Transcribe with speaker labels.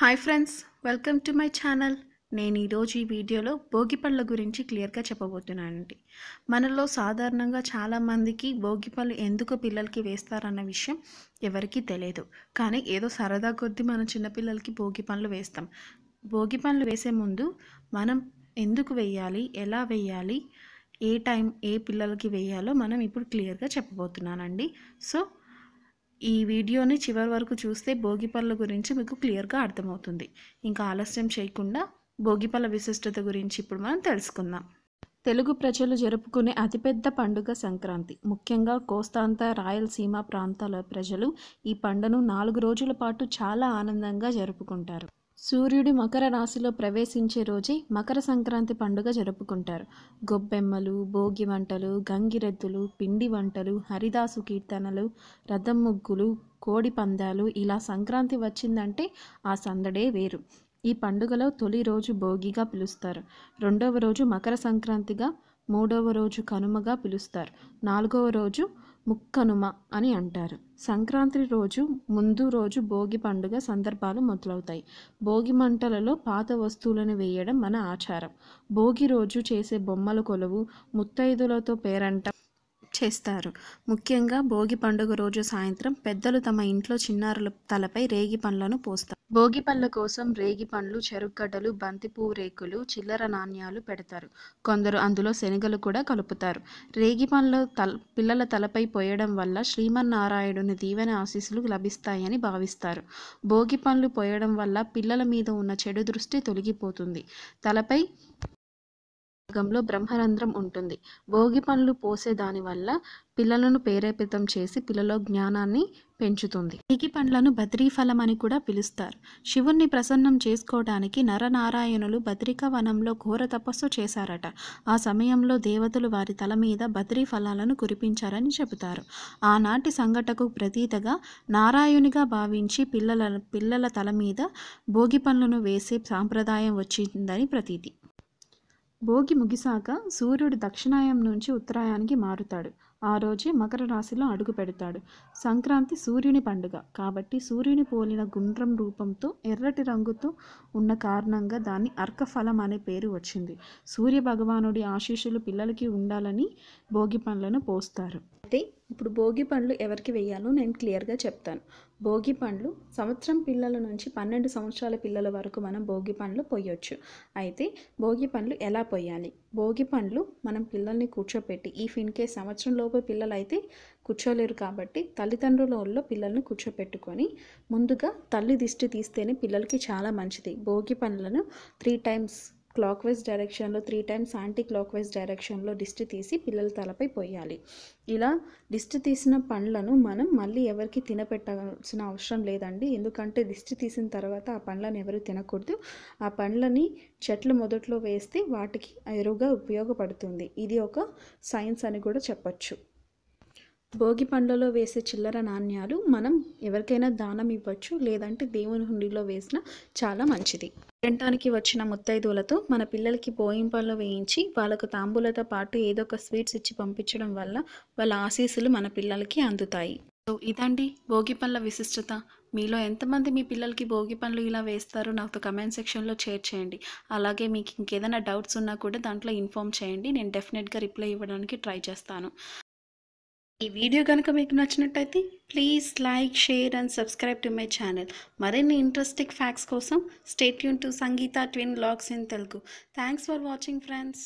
Speaker 1: hi friends welcome to my channel నేను ఈరోజు ఈ వీడియోలో భోగి పళ్ళ గురించి క్లియర్గా చెప్పబోతున్నానండి మనలో సాధారణంగా చాలామందికి భోగి పళ్ళు ఎందుకు పిల్లలకి వేస్తారన్న విషయం ఎవరికీ తెలియదు కానీ ఏదో సరదా కొద్దీ మనం చిన్నపిల్లలకి భోగి పళ్ళు వేస్తాం భోగి పళ్ళు వేసే ముందు మనం ఎందుకు వేయాలి ఎలా వేయాలి ఏ టైం ఏ పిల్లలకి వేయాలో మనం ఇప్పుడు క్లియర్గా చెప్పబోతున్నానండి సో ఈ వీడియోని చివరి వరకు చూస్తే పళ్ళ గురించి మీకు క్లియర్గా అర్థమవుతుంది ఇంకా ఆలస్యం చేయకుండా పళ్ళ విశిష్టత గురించి ఇప్పుడు మనం తెలుసుకుందాం తెలుగు ప్రజలు జరుపుకునే అతిపెద్ద పండుగ సంక్రాంతి ముఖ్యంగా కోస్తాంత రాయలసీమ ప్రాంతాల ప్రజలు ఈ పండును నాలుగు రోజుల పాటు చాలా ఆనందంగా జరుపుకుంటారు సూర్యుడి మకర రాశిలో ప్రవేశించే రోజే మకర సంక్రాంతి పండుగ జరుపుకుంటారు గొబ్బెమ్మలు భోగి వంటలు గంగిరెద్దులు పిండి వంటలు హరిదాసు కీర్తనలు రథం ముగ్గులు కోడి పందాలు ఇలా సంక్రాంతి వచ్చిందంటే ఆ సందడే వేరు ఈ పండుగలో తొలి రోజు భోగిగా పిలుస్తారు రెండవ రోజు మకర సంక్రాంతిగా మూడవ రోజు కనుమగా పిలుస్తారు నాలుగవ రోజు ముక్కనుమ అని అంటారు సంక్రాంతి రోజు ముందు రోజు భోగి పండుగ సందర్భాలు మొదలవుతాయి భోగి మంటలలో పాత వస్తువులను వేయడం మన ఆచారం భోగి రోజు చేసే బొమ్మల కొలువు ముత్తైదులతో పేరంట చేస్తారు ముఖ్యంగా భోగి పండుగ రోజు సాయంత్రం పెద్దలు తమ ఇంట్లో చిన్నారుల తలపై రేగి పండ్లను పోస్తారు భోగి పళ్ళ కోసం రేగి పండ్లు చెరుగడ్డలు బంతిపువ్వు రేకులు చిల్లర నాణ్యాలు పెడతారు కొందరు అందులో శనగలు కూడా కలుపుతారు రేగి పండ్లు తల పిల్లల తలపై పోయడం వల్ల శ్రీమన్నారాయణుని దీవెన ఆశీస్సులు లభిస్తాయని భావిస్తారు భోగి పండ్లు పోయడం వల్ల పిల్లల మీద ఉన్న చెడు దృష్టి తొలగిపోతుంది తలపై మార్గంలో బ్రహ్మరంధ్రం ఉంటుంది భోగి పండ్లు పోసే వల్ల పిల్లలను ప్రేరేపితం చేసి పిల్లల జ్ఞానాన్ని పెంచుతుంది ఈకి పండ్లను బద్రీ ఫలం అని కూడా పిలుస్తారు శివుణ్ణి ప్రసన్నం చేసుకోవడానికి నరనారాయణులు బద్రిక వనంలో ఘోర తపస్సు చేశారట ఆ సమయంలో దేవతలు వారి తల మీద బద్రీ ఫలాలను కురిపించారని చెబుతారు ఆనాటి సంఘటకు ప్రతీతగా నారాయణునిగా భావించి పిల్లల పిల్లల తల మీద భోగి పనులను వేసే సాంప్రదాయం వచ్చిందని ప్రతీతి భోగి ముగిసాక సూర్యుడు దక్షిణాయం నుంచి ఉత్తరాయానికి మారుతాడు ఆ రోజే మకర రాశిలో అడుగు పెడతాడు సంక్రాంతి సూర్యుని పండుగ కాబట్టి సూర్యుని పోలిన గుండ్రం రూపంతో ఎర్రటి రంగుతో ఉన్న కారణంగా దాన్ని అర్కఫలం అనే పేరు వచ్చింది సూర్య భగవానుడి ఆశీస్సులు పిల్లలకి ఉండాలని భోగి పండ్లను పోస్తారు అయితే ఇప్పుడు భోగి పండ్లు ఎవరికి వేయాలో నేను క్లియర్గా చెప్తాను భోగి పండ్లు సంవత్సరం పిల్లల నుంచి పన్నెండు సంవత్సరాల పిల్లల వరకు మనం భోగి పండ్లు పోయొచ్చు అయితే భోగి పండ్లు ఎలా పోయాలి భోగి పండ్లు మనం పిల్లల్ని కూర్చోపెట్టి ఈ ఫిన్కే సంవత్సరం లోపు పిల్లలు అయితే కూర్చోలేరు కాబట్టి తల్లిదండ్రులలో పిల్లల్ని కూర్చోపెట్టుకొని ముందుగా తల్లి దిష్టి తీస్తేనే పిల్లలకి చాలా మంచిది భోగి పండ్లను త్రీ టైమ్స్ క్లాక్ వైజ్ డైరెక్షన్లో three times clock wise డైరెక్షన్లో దిష్టి తీసి పిల్లల తలపై పోయాలి ఇలా దిష్టి తీసిన పండ్లను మనం మళ్ళీ ఎవరికి తినపెట్టాల్సిన అవసరం లేదండి ఎందుకంటే దిష్టి తీసిన తర్వాత ఆ పండ్లను ఎవరు తినకూడదు ఆ పండ్లని చెట్లు మొదట్లో వేస్తే వాటికి ఎరువుగా ఉపయోగపడుతుంది ఇది ఒక సైన్స్ అని కూడా చెప్పచ్చు భోగి పండ్లలో వేసే చిల్లర నాణ్యాలు మనం ఎవరికైనా దానం ఇవ్వచ్చు లేదంటే దేవుని హుండీలో వేసినా చాలా మంచిది తినటానికి వచ్చిన ముత్తైదువులతో మన పిల్లలకి భోగింపండ్లు వేయించి వాళ్ళకు తాంబూలతో పాటు ఏదో ఒక స్వీట్స్ ఇచ్చి పంపించడం వల్ల వాళ్ళ ఆశీస్సులు మన పిల్లలకి అందుతాయి సో ఇదండి భోగి పండ్ల విశిష్టత మీలో ఎంతమంది మీ పిల్లలకి భోగి పండ్లు ఇలా వేస్తారో నాకు కమెంట్ సెక్షన్లో షేర్ చేయండి అలాగే మీకు ఇంకేదైనా డౌట్స్ ఉన్నా కూడా దాంట్లో ఇన్ఫామ్ చేయండి నేను డెఫినెట్గా రిప్లై ఇవ్వడానికి ట్రై చేస్తాను ఈ వీడియో కనుక మీకు నచ్చినట్టయితే please like share and subscribe to my channel మరిన్ని ఇంట్రెస్టింగ్ ఫ్యాక్ట్స్ కోసం స్టేట్ యూన్ to Sangeetha twin vlogs in Telugu thanks for watching friends